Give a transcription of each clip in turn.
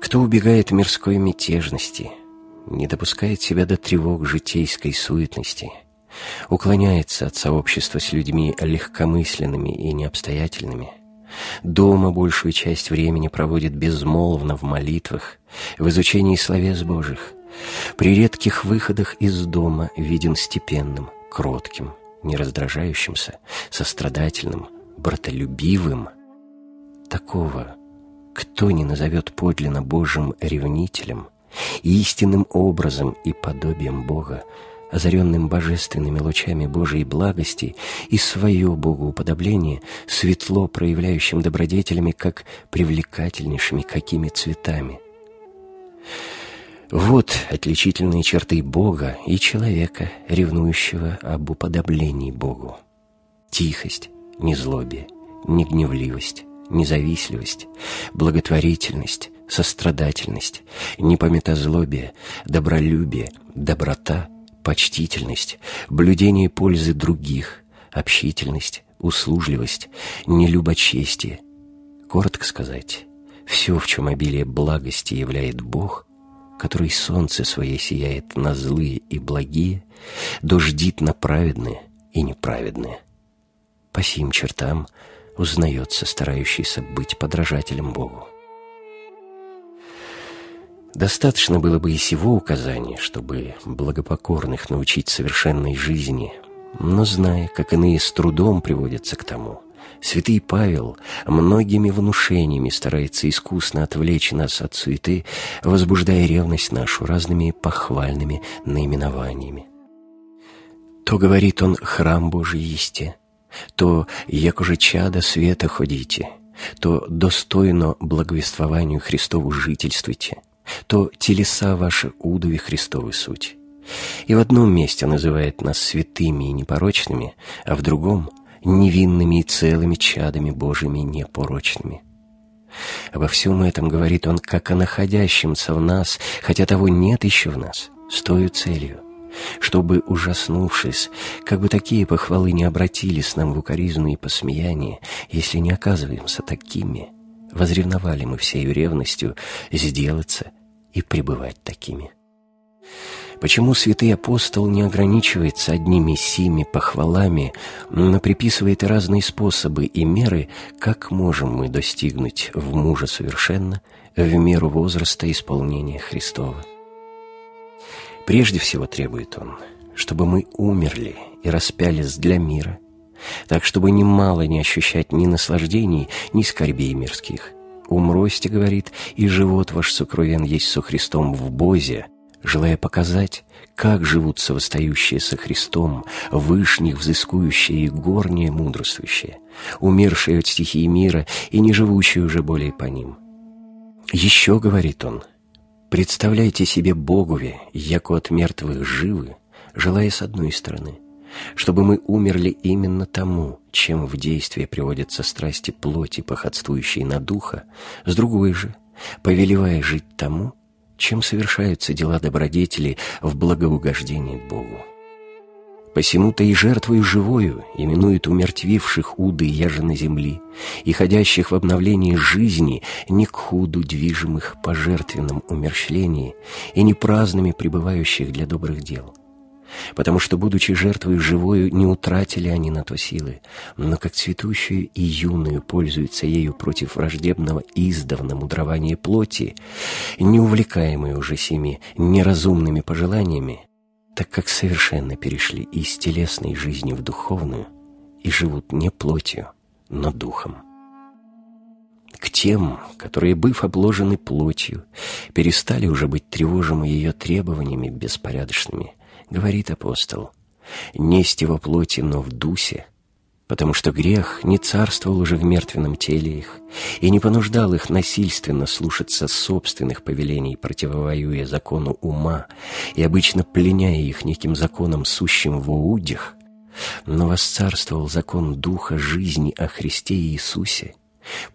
Кто убегает мирской мятежности, не допускает себя до тревог житейской суетности, уклоняется от сообщества с людьми легкомысленными и необстоятельными, дома большую часть времени проводит безмолвно в молитвах, в изучении словес Божьих, при редких выходах из дома виден степенным, кротким, не раздражающимся, сострадательным, братолюбивым. Такого – кто не назовет подлинно Божьим ревнителем, истинным образом и подобием Бога, озаренным божественными лучами Божьей благости и свое богоуподобление, светло проявляющим добродетелями, как привлекательнейшими какими цветами. Вот отличительные черты Бога и человека, ревнующего об уподоблении Богу. Тихость, незлобие, негневливость, независливость, благотворительность, сострадательность, непометозлобие, добролюбие, доброта, почтительность, блюдение пользы других, общительность, услужливость, нелюбочестие. Коротко сказать, все, в чем обилие благости являет Бог, который солнце свое сияет на злые и благие, дождит на праведные и неправедные. По сим чертам – узнается старающийся быть подражателем Богу. Достаточно было бы и сего указания, чтобы благопокорных научить совершенной жизни, но зная, как иные с трудом приводятся к тому, святый Павел многими внушениями старается искусно отвлечь нас от суеты, возбуждая ревность нашу разными похвальными наименованиями. То говорит он «Храм Божий есте», то, як уже чада света ходите, то достойно благовествованию Христову жительствуйте, то телеса ваши удови Христовы суть. И в одном месте называет нас святыми и непорочными, а в другом — невинными и целыми чадами Божьими непорочными. Обо всем этом говорит он как о находящемся в нас, хотя того нет еще в нас, с той целью — чтобы, ужаснувшись, как бы такие похвалы не обратились нам в укоризну и посмеяние, если не оказываемся такими, возревновали мы всею ревностью сделаться и пребывать такими. Почему святый апостол не ограничивается одними сими похвалами, но приписывает и разные способы и меры, как можем мы достигнуть в мужа совершенно в меру возраста исполнения Христова? Прежде всего требует он, чтобы мы умерли и распялись для мира, так, чтобы немало не ощущать ни наслаждений, ни скорбей мирских. Умрости, говорит, и живот ваш сокровен есть со Христом в Бозе, желая показать, как живут совостающие со Христом, вышних взыскующие и горнее мудрствующие, умершие от стихии мира и не живущие уже более по ним. Еще, говорит он, Представляйте себе Богове, яко от мертвых живы, желая с одной стороны, чтобы мы умерли именно тому, чем в действие приводятся страсти плоти, походствующие на духа, с другой же, повелевая жить тому, чем совершаются дела добродетели в благоугождении Богу. Посему-то и жертвою живою именует умертвивших уды ежена земли и ходящих в обновлении жизни не к худу движимых по жертвенном умерщвлении и не праздными пребывающих для добрых дел. Потому что, будучи жертвою живою, не утратили они на то силы, но как цветущую и юную пользуются ею против враждебного издавна мудрования плоти, не увлекаемые уже сими неразумными пожеланиями, так как совершенно перешли из телесной жизни в духовную и живут не плотью, но духом. К тем, которые, быв обложены плотью, перестали уже быть тревожимы ее требованиями беспорядочными, говорит апостол, «Несть его плоти, но в дусе, потому что грех не царствовал уже в мертвенном теле их и не понуждал их насильственно слушаться собственных повелений, противовоюя закону ума и обычно пленяя их неким законом, сущим в оудях, но восцарствовал закон Духа жизни о Христе Иисусе,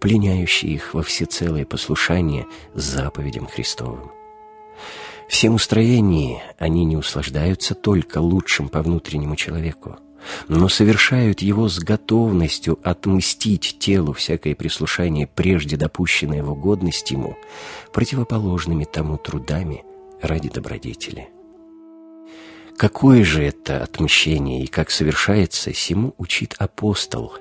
пленяющий их во всецелое послушание заповедям Христовым. В всем устроении они не услаждаются только лучшим по внутреннему человеку – но совершают его с готовностью отмстить телу всякое прислушание, прежде допущенное в угодность ему, противоположными тому трудами ради добродетели. Какое же это отмщение и как совершается, сему учит апостол.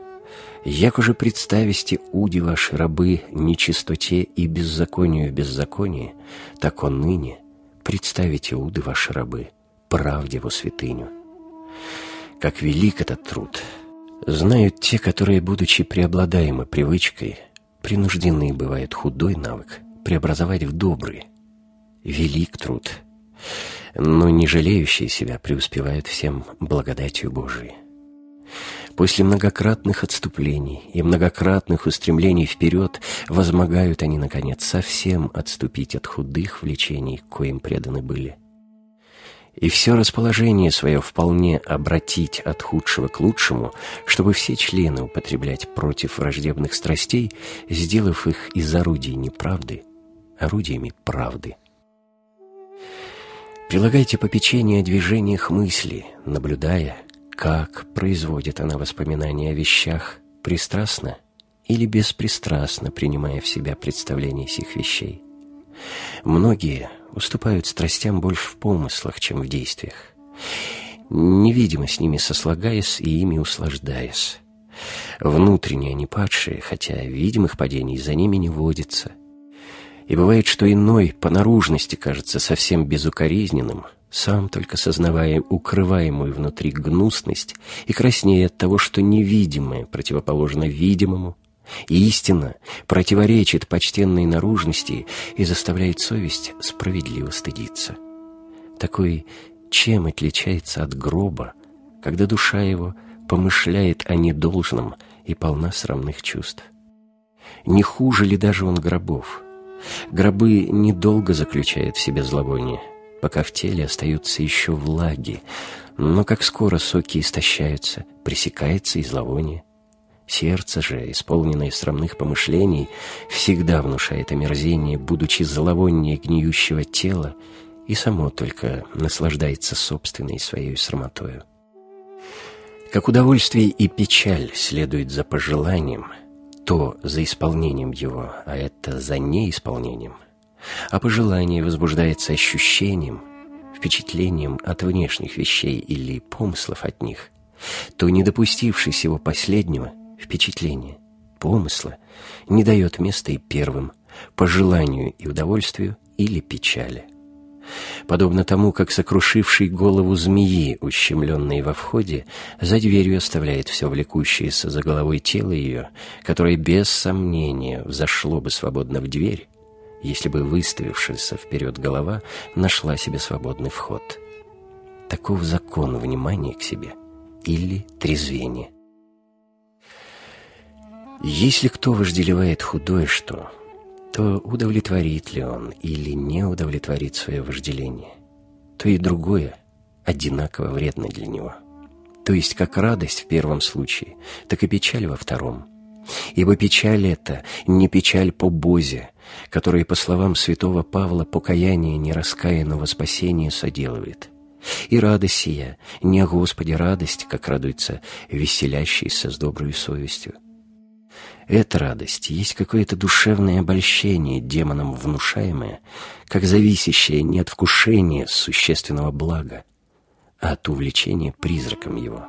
«Як уже представисте уди ваши рабы нечистоте и беззаконию в беззаконии, так он ныне представите уды ваши рабы правде во святыню» как велик этот труд, знают те, которые, будучи преобладаемы привычкой, принуждены, бывает, худой навык преобразовать в добрый. Велик труд. Но не жалеющие себя преуспевают всем благодатью Божией. После многократных отступлений и многократных устремлений вперед возмогают они, наконец, совсем отступить от худых влечений, коим преданы были – и все расположение свое вполне обратить от худшего к лучшему, чтобы все члены употреблять против враждебных страстей, сделав их из орудий неправды орудиями правды. Прилагайте попечение о движениях мысли, наблюдая, как производит она воспоминания о вещах пристрастно или беспристрастно принимая в себя представление сих вещей. Многие, уступают страстям больше в помыслах, чем в действиях. Невидимо с ними сослагаясь и ими услаждаясь. внутренние они падшие, хотя видимых падений за ними не водится. И бывает, что иной по наружности кажется совсем безукоризненным, сам только сознавая укрываемую внутри гнусность и краснея от того, что невидимое противоположно видимому, и истина противоречит почтенной наружности и заставляет совесть справедливо стыдиться. Такой чем отличается от гроба, когда душа его помышляет о недолжном и полна срамных чувств? Не хуже ли даже он гробов? Гробы недолго заключают в себе зловоние, пока в теле остаются еще влаги, но как скоро соки истощаются, пресекается и зловоние – Сердце же, исполненное срамных помышлений, всегда внушает омерзение, будучи зловоннее гниющего тела, и само только наслаждается собственной своей срамотою. Как удовольствие и печаль следует за пожеланием, то за исполнением его, а это за неисполнением, а пожелание возбуждается ощущением, впечатлением от внешних вещей или помыслов от них, то, не допустившись его последнего – впечатление, помысла не дает места и первым, по желанию и удовольствию или печали. Подобно тому, как сокрушивший голову змеи, ущемленной во входе, за дверью оставляет все влекущееся за головой тело ее, которое без сомнения взошло бы свободно в дверь, если бы выставившаяся вперед голова нашла себе свободный вход. Таков закон внимания к себе или трезвения. Если кто вожделевает худое что, то удовлетворит ли он или не удовлетворит свое вожделение, то и другое одинаково вредно для него. То есть как радость в первом случае, так и печаль во втором. Ибо печаль это не печаль по Бозе, который, по словам святого Павла, покаяние нераскаянного спасения соделывает. И радость сия, не Господи радость, как радуется веселящийся с доброй совестью, эта радость есть какое-то душевное обольщение, демоном внушаемое, как зависящее не от вкушения существенного блага, а от увлечения призраком его.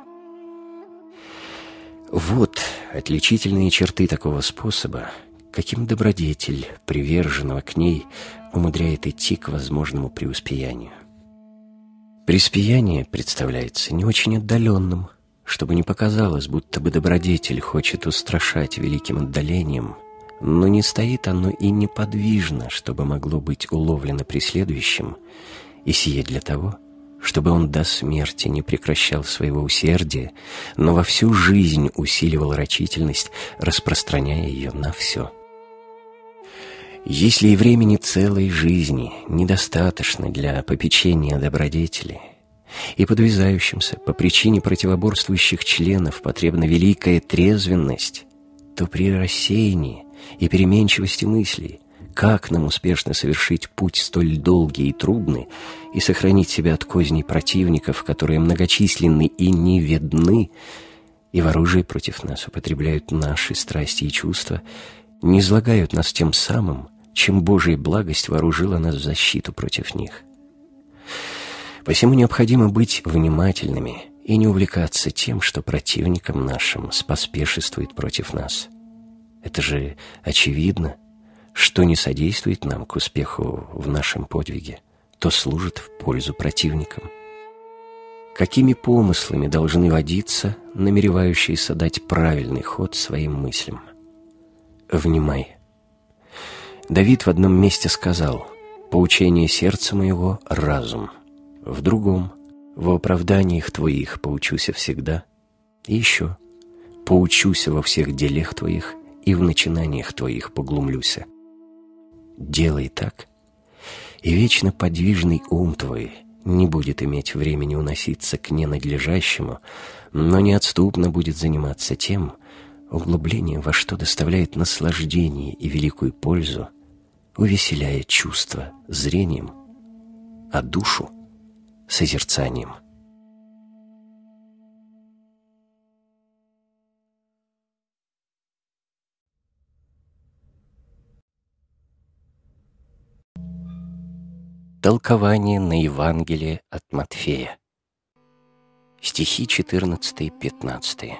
Вот отличительные черты такого способа, каким добродетель, приверженного к ней, умудряет идти к возможному преуспеянию. Преуспеяние представляется не очень отдаленным – чтобы не показалось, будто бы добродетель хочет устрашать великим отдалением, но не стоит оно и неподвижно, чтобы могло быть уловлено преследующим, и сие для того, чтобы он до смерти не прекращал своего усердия, но во всю жизнь усиливал рачительность, распространяя ее на все. Если и времени целой жизни недостаточно для попечения добродетели – и подвязающимся по причине противоборствующих членов потребна великая трезвенность, то при рассеянии и переменчивости мыслей как нам успешно совершить путь столь долгий и трудный и сохранить себя от козней противников, которые многочисленны и не видны, и в оружие против нас употребляют наши страсти и чувства, не излагают нас тем самым, чем Божья благость вооружила нас в защиту против них. Посему необходимо быть внимательными и не увлекаться тем, что противником нашим споспешествует против нас. Это же очевидно, что не содействует нам к успеху в нашем подвиге, то служит в пользу противникам. Какими помыслами должны водиться намеревающиеся дать правильный ход своим мыслям? Внимай. Давид в одном месте сказал «Поучение сердца моего – разум» в другом, в оправданиях твоих поучуся всегда. И еще, поучуся во всех делах твоих и в начинаниях твоих поглумлюся. Делай так, и вечно подвижный ум твой не будет иметь времени уноситься к ненадлежащему, но неотступно будет заниматься тем, углубление во что доставляет наслаждение и великую пользу, увеселяя чувства зрением, а душу созерцанием. Толкование на Евангелие от Матфея. Стихи 14-15.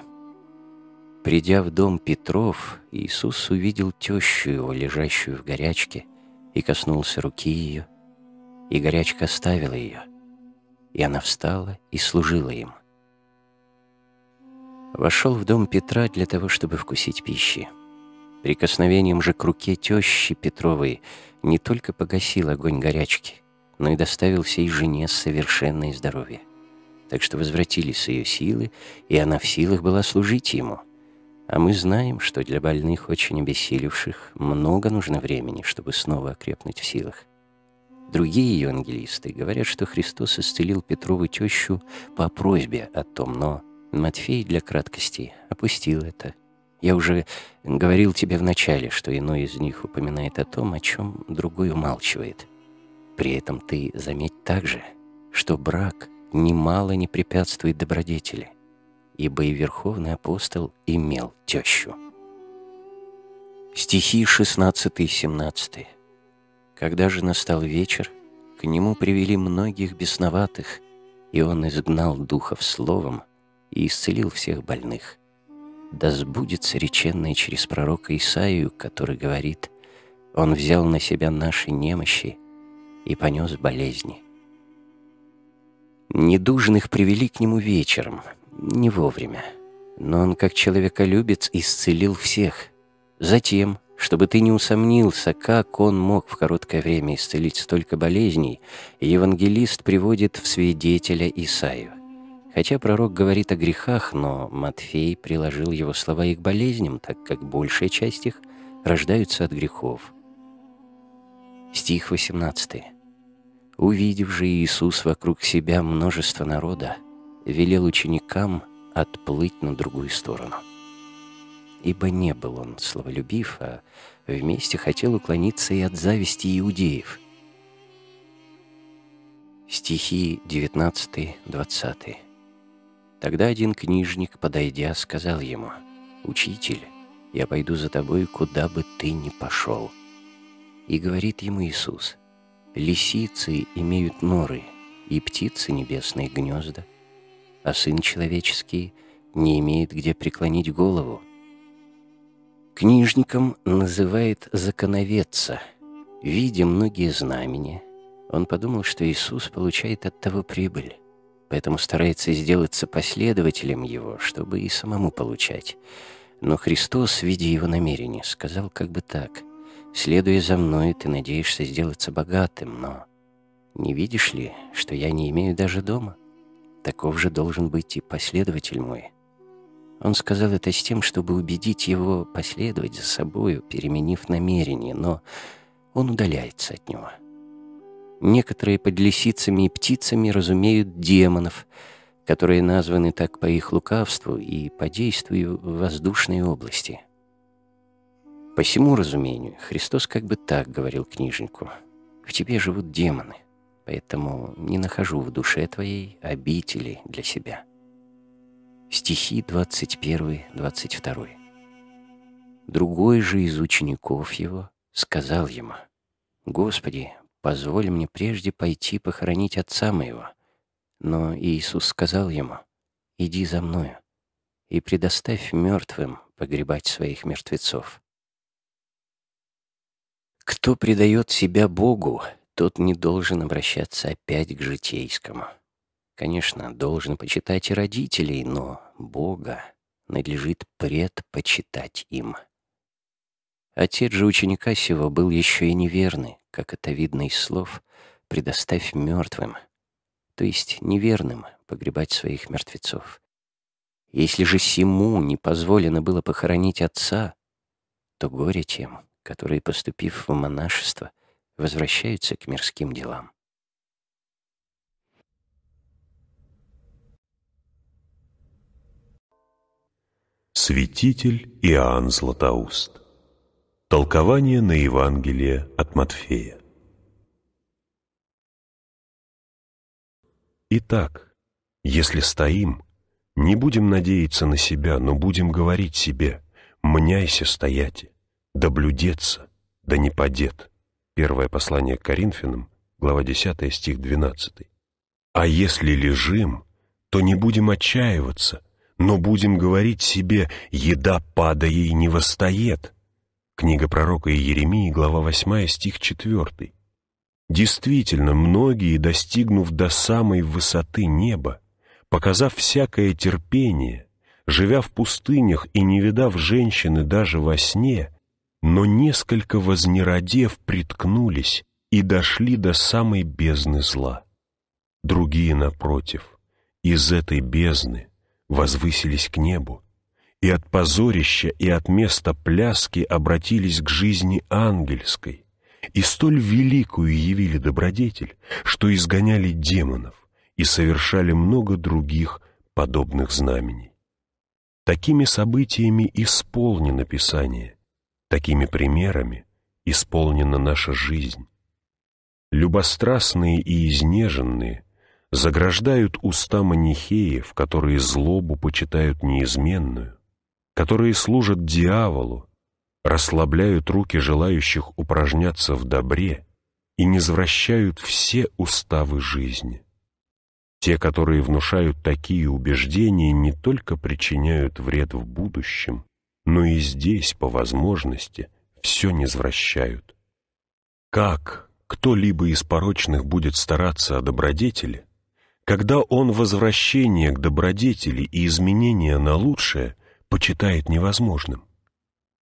Придя в дом Петров, Иисус увидел тещу его, лежащую в горячке, и коснулся руки ее, и горячка оставила ее — и она встала и служила им. Вошел в дом Петра для того, чтобы вкусить пищи. Прикосновением же к руке тещи Петровой не только погасил огонь горячки, но и доставил всей жене совершенное здоровье. Так что возвратились ее силы, и она в силах была служить ему. А мы знаем, что для больных, очень обессилевших, много нужно времени, чтобы снова окрепнуть в силах. Другие евангелисты говорят, что Христос исцелил Петрову тещу по просьбе о том, но Матфей для краткости опустил это. Я уже говорил тебе вначале, что иной из них упоминает о том, о чем другой умалчивает. При этом ты заметь также, что брак немало не препятствует добродетели, ибо и верховный апостол имел тещу. Стихи 16 и 17. Когда же настал вечер, к нему привели многих бесноватых, и он изгнал духов словом и исцелил всех больных. Да сбудется реченное через пророка Исаию, который говорит, «Он взял на себя наши немощи и понес болезни». Недужных привели к нему вечером, не вовремя, но он, как человеколюбец, исцелил всех. Затем, чтобы ты не усомнился, как он мог в короткое время исцелить столько болезней, евангелист приводит в свидетеля Исаию. Хотя пророк говорит о грехах, но Матфей приложил его слова и к болезням, так как большая часть их рождаются от грехов. Стих 18. «Увидев же Иисус вокруг себя множество народа, велел ученикам отплыть на другую сторону» ибо не был он словолюбив, а вместе хотел уклониться и от зависти иудеев. Стихи 19-20 Тогда один книжник, подойдя, сказал ему, «Учитель, я пойду за тобой, куда бы ты ни пошел». И говорит ему Иисус, «Лисицы имеют норы, и птицы небесные гнезда, а Сын Человеческий не имеет где преклонить голову, Книжником называет законоведца, видя многие знамения. Он подумал, что Иисус получает от того прибыль, поэтому старается сделаться последователем его, чтобы и самому получать. Но Христос, видя его намерение, сказал как бы так. «Следуя за мной, ты надеешься сделаться богатым, но не видишь ли, что я не имею даже дома? Таков же должен быть и последователь мой». Он сказал это с тем, чтобы убедить его последовать за собою, переменив намерение, но он удаляется от него. Некоторые под лисицами и птицами разумеют демонов, которые названы так по их лукавству и по действию в воздушной области. По всему разумению, Христос как бы так говорил книжнику. «В тебе живут демоны, поэтому не нахожу в душе твоей обители для себя» стихи 21-22. Другой же из учеников его сказал ему, «Господи, позволь мне прежде пойти похоронить отца моего». Но Иисус сказал ему, «Иди за мною и предоставь мертвым погребать своих мертвецов». Кто предает себя Богу, тот не должен обращаться опять к житейскому – Конечно, должен почитать и родителей, но Бога надлежит предпочитать им. Отец же ученика сего был еще и неверный, как это видно из слов «предоставь мертвым», то есть неверным погребать своих мертвецов. Если же сему не позволено было похоронить отца, то горе тем, которые, поступив в монашество, возвращаются к мирским делам. Святитель Иоанн Златоуст. Толкование на Евангелие от Матфея. Итак, если стоим, не будем надеяться на себя, но будем говорить себе «мняйся стояти, да блюдеться, да не подет». Первое послание к Коринфянам, глава 10, стих 12. «А если лежим, то не будем отчаиваться, но будем говорить себе «еда падая ей не восстает». Книга пророка Иеремии, глава 8, стих 4. Действительно, многие, достигнув до самой высоты неба, показав всякое терпение, живя в пустынях и не видав женщины даже во сне, но несколько вознеродев приткнулись и дошли до самой бездны зла. Другие, напротив, из этой бездны возвысились к небу, и от позорища и от места пляски обратились к жизни ангельской, и столь великую явили добродетель, что изгоняли демонов и совершали много других подобных знамений. Такими событиями исполнено Писание, такими примерами исполнена наша жизнь. Любострастные и изнеженные, заграждают уста манихеев, которые злобу почитают неизменную, которые служат дьяволу, расслабляют руки желающих упражняться в добре и низвращают все уставы жизни. Те, которые внушают такие убеждения, не только причиняют вред в будущем, но и здесь, по возможности, все низвращают. Как кто-либо из порочных будет стараться о добродетели, когда он возвращение к добродетели и изменения на лучшее почитает невозможным.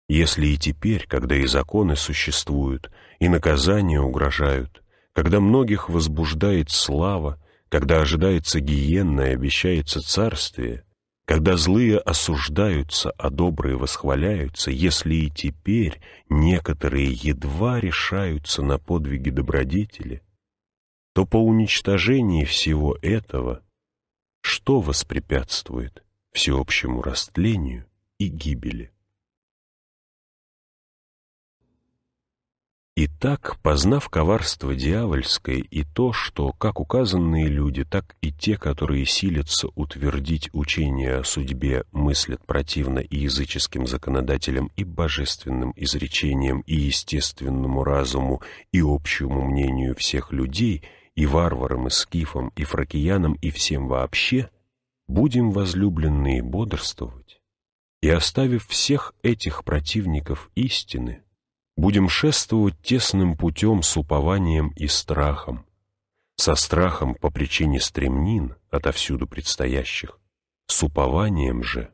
Если и теперь, когда и законы существуют, и наказания угрожают, когда многих возбуждает слава, когда ожидается гиенна и обещается царствие, когда злые осуждаются, а добрые восхваляются, если и теперь некоторые едва решаются на подвиги добродетели — то по уничтожении всего этого что воспрепятствует всеобщему растлению и гибели? Итак, познав коварство дьявольское и то, что как указанные люди, так и те, которые силятся утвердить учение о судьбе, мыслят противно и языческим законодателям, и божественным изречениям, и естественному разуму, и общему мнению всех людей — и варварам, и скифам, и фракиянам, и всем вообще, будем возлюбленные бодрствовать, и, оставив всех этих противников истины, будем шествовать тесным путем с упованием и страхом, со страхом по причине стремнин, отовсюду предстоящих, с упованием же,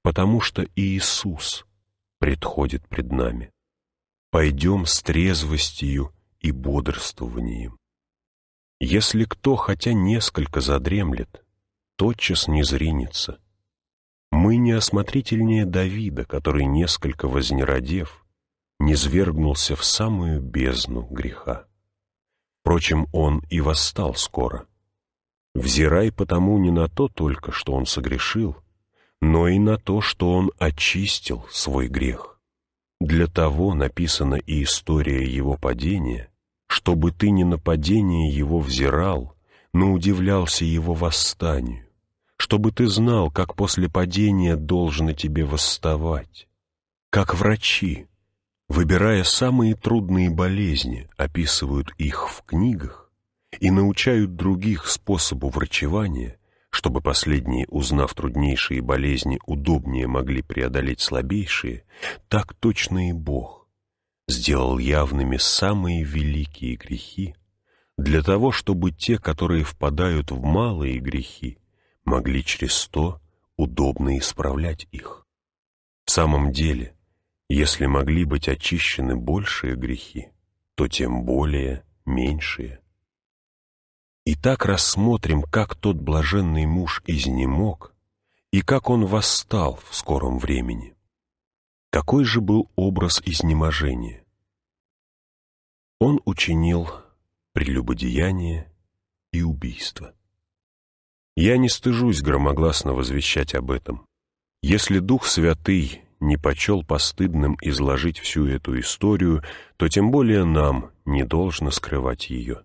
потому что Иисус предходит пред нами. Пойдем с трезвостью и бодрствованием. Если кто хотя несколько задремлет, тотчас не зринется. Мы не осмотрительнее Давида, который, несколько вознеродев, низвергнулся в самую бездну греха. Впрочем, он и восстал скоро. Взирай потому не на то только, что он согрешил, но и на то, что он очистил свой грех. Для того написана и история его падения, чтобы ты не нападение его взирал, но удивлялся его восстанию, чтобы ты знал, как после падения должно тебе восставать. Как врачи, выбирая самые трудные болезни, описывают их в книгах и научают других способу врачевания, чтобы последние, узнав труднейшие болезни, удобнее могли преодолеть слабейшие, так точно и Бог сделал явными самые великие грехи, для того, чтобы те, которые впадают в малые грехи, могли через то удобно исправлять их. В самом деле, если могли быть очищены большие грехи, то тем более меньшие. Итак, рассмотрим, как тот блаженный муж изнемог и как он восстал в скором времени. Какой же был образ изнеможения? Он учинил прелюбодеяние и убийство. Я не стыжусь громогласно возвещать об этом. Если Дух Святый не почел постыдным изложить всю эту историю, то тем более нам не должно скрывать ее.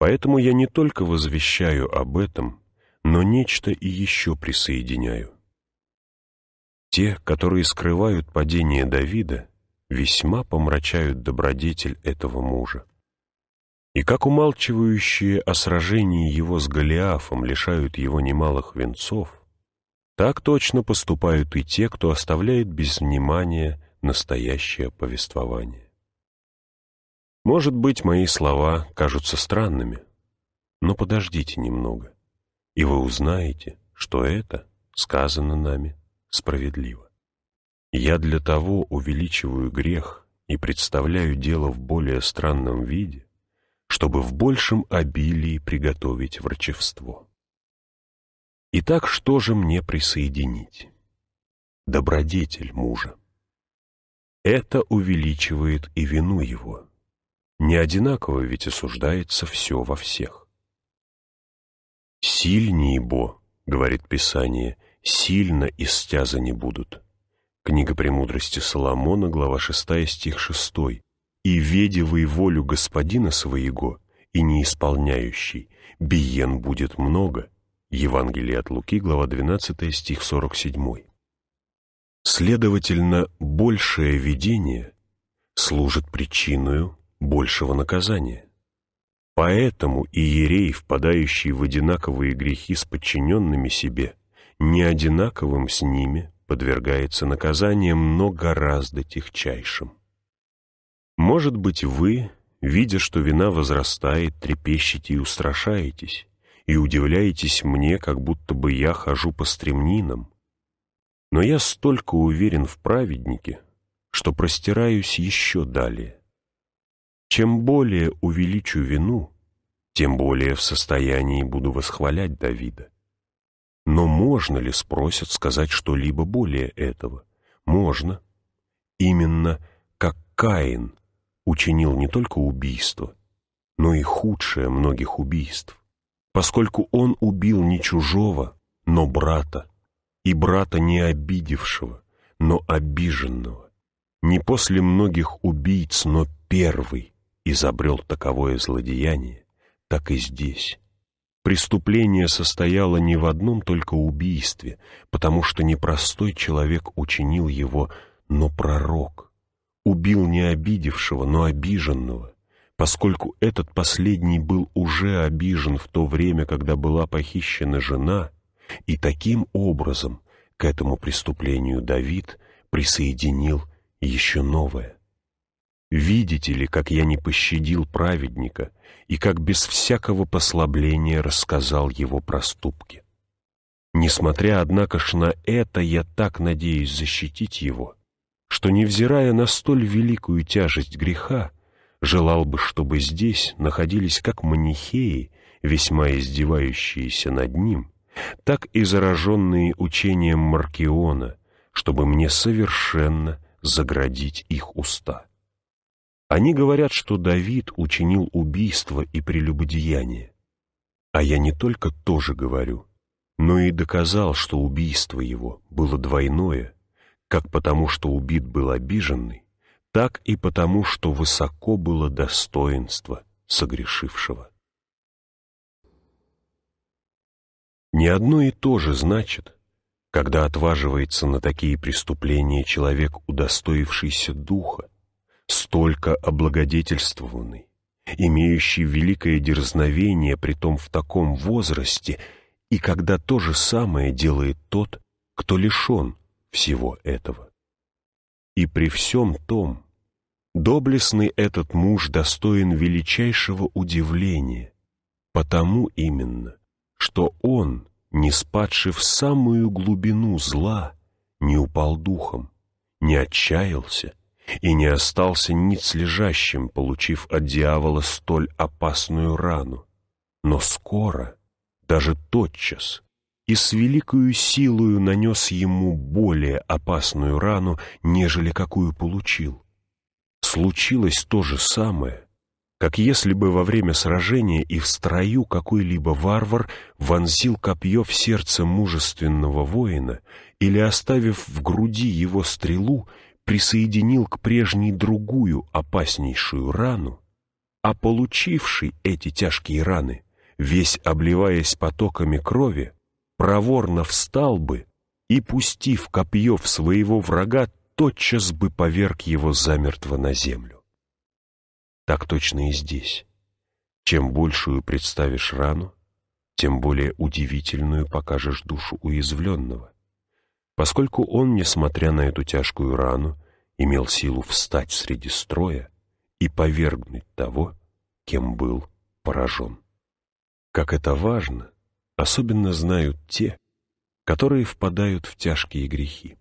Поэтому я не только возвещаю об этом, но нечто и еще присоединяю. Те, которые скрывают падение Давида, весьма помрачают добродетель этого мужа. И как умалчивающие о сражении его с Голиафом лишают его немалых венцов, так точно поступают и те, кто оставляет без внимания настоящее повествование. Может быть, мои слова кажутся странными, но подождите немного, и вы узнаете, что это сказано нами справедливо. Я для того увеличиваю грех и представляю дело в более странном виде, чтобы в большем обилии приготовить врачевство. Итак, что же мне присоединить? Добродетель мужа. Это увеличивает и вину его. Не одинаково ведь осуждается все во всех. «Сильнее бо», — говорит Писание, — «сильно истязани будут». Книга премудрости Соломона, глава 6, стих 6. «И ведевый волю господина своего, и не исполняющий, биен будет много». Евангелие от Луки, глава 12, стих 47. Следовательно, большее видение служит причиною большего наказания. Поэтому иерей, впадающий в одинаковые грехи с подчиненными себе, не одинаковым с ними подвергается наказаниям, но гораздо техчайшим. Может быть, вы, видя, что вина возрастает, трепещете и устрашаетесь, и удивляетесь мне, как будто бы я хожу по стремнинам. Но я столько уверен в праведнике, что простираюсь еще далее. Чем более увеличу вину, тем более в состоянии буду восхвалять Давида. Но можно ли, спросят, сказать что-либо более этого? Можно. Именно как Каин учинил не только убийство, но и худшее многих убийств, поскольку он убил не чужого, но брата, и брата не обидевшего, но обиженного. Не после многих убийц, но первый изобрел таковое злодеяние, так и здесь. Преступление состояло не в одном только убийстве, потому что не простой человек учинил его, но пророк. Убил не обидевшего, но обиженного, поскольку этот последний был уже обижен в то время, когда была похищена жена, и таким образом к этому преступлению Давид присоединил еще новое. Видите ли, как я не пощадил праведника и как без всякого послабления рассказал его проступки. Несмотря, однако ж, на это, я так надеюсь защитить его, что, невзирая на столь великую тяжесть греха, желал бы, чтобы здесь находились как манихеи, весьма издевающиеся над ним, так и зараженные учением Маркиона, чтобы мне совершенно заградить их уста. Они говорят, что Давид учинил убийство и прелюбодеяние. А я не только тоже говорю, но и доказал, что убийство его было двойное, как потому, что убит был обиженный, так и потому, что высоко было достоинство согрешившего. Не одно и то же значит, когда отваживается на такие преступления человек, удостоившийся духа, столько облагодетельствованный, имеющий великое дерзновение, притом в таком возрасте, и когда то же самое делает тот, кто лишен всего этого. И при всем том, доблестный этот муж достоин величайшего удивления, потому именно, что он, не спадший в самую глубину зла, не упал духом, не отчаялся, и не остался ниц лежащим, получив от дьявола столь опасную рану. Но скоро, даже тотчас, и с великою силою нанес ему более опасную рану, нежели какую получил. Случилось то же самое, как если бы во время сражения и в строю какой-либо варвар вонзил копье в сердце мужественного воина или, оставив в груди его стрелу, присоединил к прежней другую опаснейшую рану, а получивший эти тяжкие раны, весь обливаясь потоками крови, проворно встал бы и, пустив копье в своего врага, тотчас бы поверг его замертво на землю. Так точно и здесь. Чем большую представишь рану, тем более удивительную покажешь душу уязвленного. Поскольку он, несмотря на эту тяжкую рану, имел силу встать среди строя и повергнуть того, кем был поражен. Как это важно, особенно знают те, которые впадают в тяжкие грехи.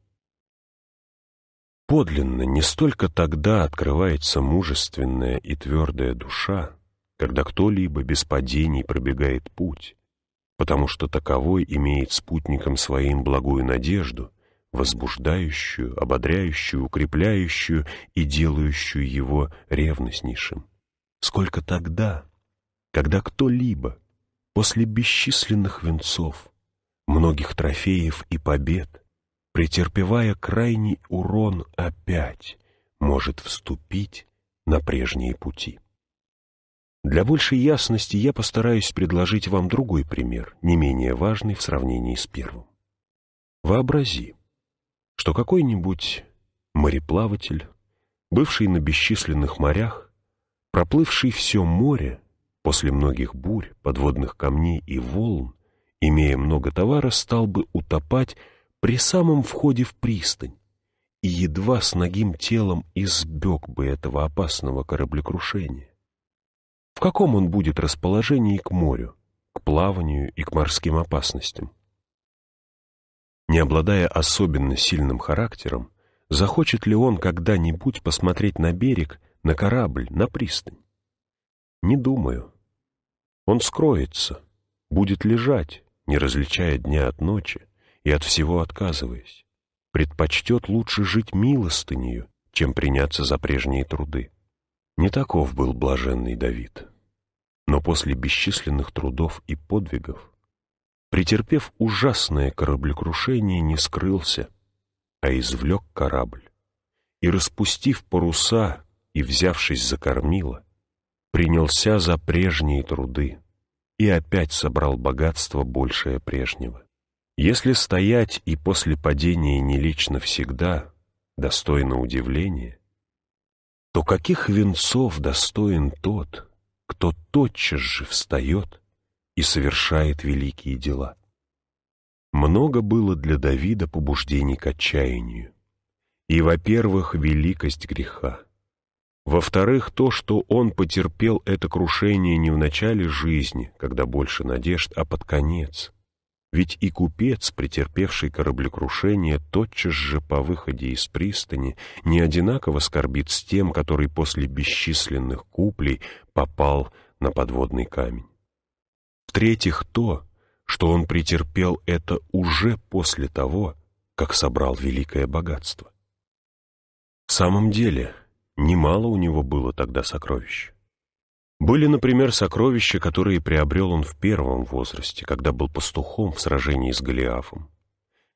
Подлинно не столько тогда открывается мужественная и твердая душа, когда кто-либо без падений пробегает путь, потому что таковой имеет спутником своим благую надежду, возбуждающую, ободряющую, укрепляющую и делающую его ревностнейшим. Сколько тогда, когда кто-либо, после бесчисленных венцов, многих трофеев и побед, претерпевая крайний урон опять, может вступить на прежние пути. Для большей ясности я постараюсь предложить вам другой пример, не менее важный в сравнении с первым. Вообрази, что какой-нибудь мореплаватель, бывший на бесчисленных морях, проплывший все море после многих бурь, подводных камней и волн, имея много товара, стал бы утопать при самом входе в пристань и едва с ногим телом избег бы этого опасного кораблекрушения. В каком он будет расположении к морю, к плаванию и к морским опасностям? Не обладая особенно сильным характером, захочет ли он когда-нибудь посмотреть на берег, на корабль, на пристань? Не думаю. Он скроется, будет лежать, не различая дня от ночи и от всего отказываясь. Предпочтет лучше жить милостынью, чем приняться за прежние труды. Не таков был блаженный Давид. Но после бесчисленных трудов и подвигов, претерпев ужасное кораблекрушение, не скрылся, а извлек корабль. И, распустив паруса и взявшись за кормило, принялся за прежние труды и опять собрал богатство большее прежнего. Если стоять и после падения не лечь навсегда, достойно удивления — то каких венцов достоин тот, кто тотчас же встает и совершает великие дела? Много было для Давида побуждений к отчаянию. И, во-первых, великость греха. Во-вторых, то, что он потерпел это крушение не в начале жизни, когда больше надежд, а под конец — ведь и купец, претерпевший кораблекрушение, тотчас же по выходе из пристани, не одинаково скорбит с тем, который после бесчисленных куплей попал на подводный камень. В-третьих, то, что он претерпел это уже после того, как собрал великое богатство. В самом деле, немало у него было тогда сокровищ. Были, например, сокровища, которые приобрел он в первом возрасте, когда был пастухом в сражении с Голиафом,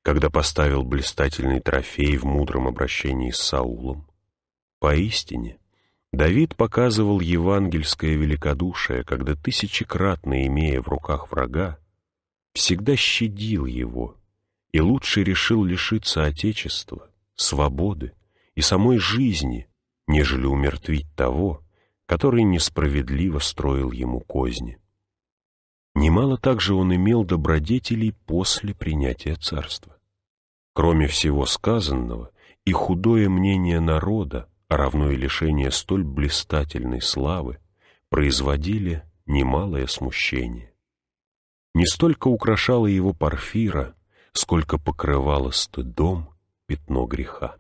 когда поставил блистательный трофей в мудром обращении с Саулом. Поистине, Давид показывал евангельское великодушие, когда тысячекратно имея в руках врага, всегда щадил его и лучше решил лишиться отечества, свободы и самой жизни, нежели умертвить того, который несправедливо строил ему козни. Немало также он имел добродетелей после принятия царства. Кроме всего сказанного, и худое мнение народа, равно и лишение столь блистательной славы, производили немалое смущение. Не столько украшала его парфира, сколько покрывала стыдом пятно греха.